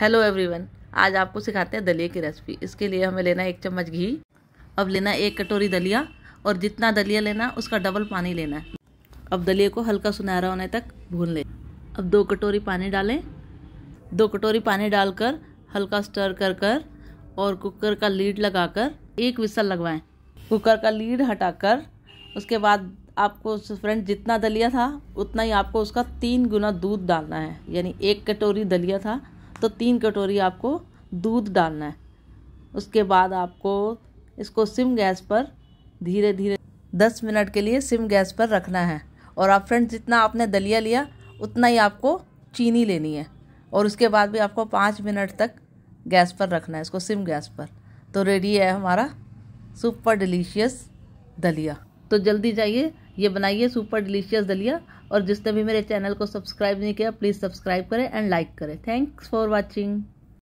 hello everyone आज आपको सिखाते हैं दलिया की रेसिपी इसके लिए हमें लेना है एक चम्मच घी अब लेना है एक कटोरी दलिया और जितना दलिया लेना उसका डबल पानी लेना है अब दलिया को हल्का सुनहरा होने तक भून लें अब दो कटोरी पानी डालें दो कटोरी पानी डालकर हल्का स्टर कर कर और कुकर का लीड लगाकर एक विसल लगवाएं कुकर का लीड हटाकर उसके बाद आपको फ्रेंड जितना दलिया था उतना ही आपको उसका तीन गुना दूध डालना है यानी एक कटोरी दलिया था तो तीन कटोरी आपको दूध डालना है उसके बाद आपको इसको सिम गैस पर धीरे धीरे दस मिनट के लिए सिम गैस पर रखना है और आप फ्रेंड्स जितना आपने दलिया लिया उतना ही आपको चीनी लेनी है और उसके बाद भी आपको पाँच मिनट तक गैस पर रखना है इसको सिम गैस पर तो रेडी है हमारा सुपर डिलीशियस दलिया तो जल्दी जाइए ये बनाइए सुपर डिलीशियस दलिया और जिसने भी मेरे चैनल को सब्सक्राइब नहीं किया प्लीज़ सब्सक्राइब करें एंड लाइक करें थैंक्स फॉर वॉचिंग